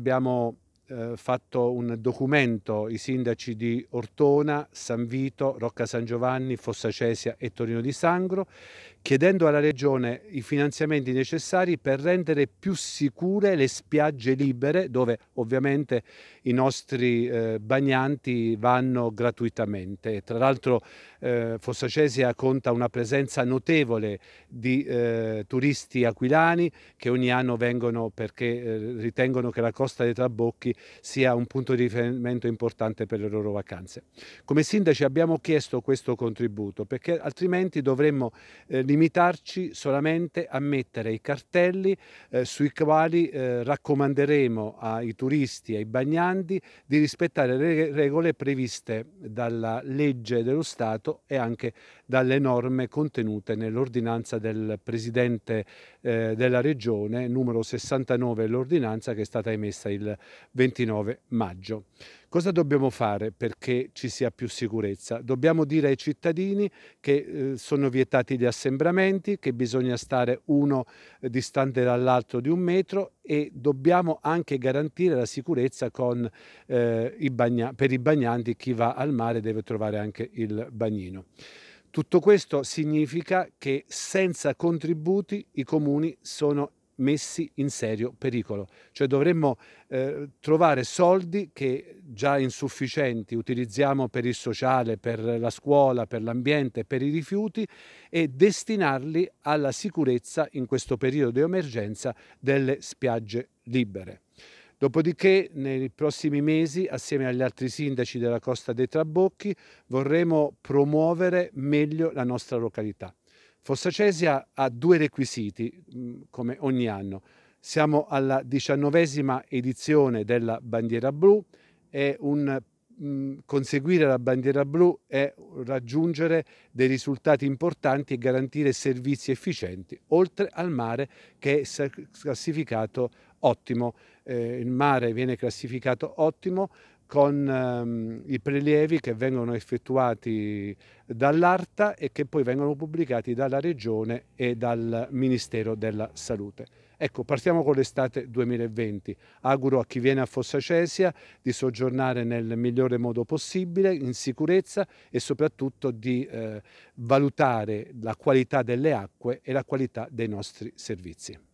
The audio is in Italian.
Abbiamo eh, fatto un documento i sindaci di Ortona, San Vito, Rocca San Giovanni, Fossa Cesia e Torino di Sangro, chiedendo alla Regione i finanziamenti necessari per rendere più sicure le spiagge libere, dove ovviamente i nostri eh, bagnanti vanno gratuitamente. Tra l'altro eh, Fossa Cesia conta una presenza notevole di eh, turisti aquilani che ogni anno vengono perché eh, ritengono che la costa dei Trabocchi sia un punto di riferimento importante per le loro vacanze. Come sindaci abbiamo chiesto questo contributo perché altrimenti dovremmo eh, limitarci solamente a mettere i cartelli eh, sui quali eh, raccomanderemo ai turisti, e ai bagnanti di rispettare le regole previste dalla legge dello Stato e anche dalle norme contenute nell'ordinanza del Presidente eh, della Regione numero 69, l'ordinanza che è stata emessa il 20 29 maggio. Cosa dobbiamo fare perché ci sia più sicurezza? Dobbiamo dire ai cittadini che eh, sono vietati gli assembramenti, che bisogna stare uno eh, distante dall'altro di un metro e dobbiamo anche garantire la sicurezza con, eh, i per i bagnanti, chi va al mare deve trovare anche il bagnino. Tutto questo significa che senza contributi i comuni sono messi in serio pericolo. Cioè dovremmo eh, trovare soldi che già insufficienti utilizziamo per il sociale, per la scuola, per l'ambiente, per i rifiuti e destinarli alla sicurezza in questo periodo di emergenza delle spiagge libere. Dopodiché nei prossimi mesi, assieme agli altri sindaci della costa dei Trabocchi, vorremmo promuovere meglio la nostra località. Fossa Cesia ha due requisiti, mm, come ogni anno. Siamo alla diciannovesima edizione della bandiera blu e un, mh, mm, conseguire la bandiera blu è raggiungere dei risultati importanti e garantire servizi efficienti, oltre al mare che è classificato ottimo. Eh, il mare viene classificato ottimo con ehm, i prelievi che vengono effettuati dall'ARTA e che poi vengono pubblicati dalla Regione e dal Ministero della Salute. Ecco, partiamo con l'estate 2020. Auguro a chi viene a Fossa Cesia di soggiornare nel migliore modo possibile, in sicurezza e soprattutto di eh, valutare la qualità delle acque e la qualità dei nostri servizi.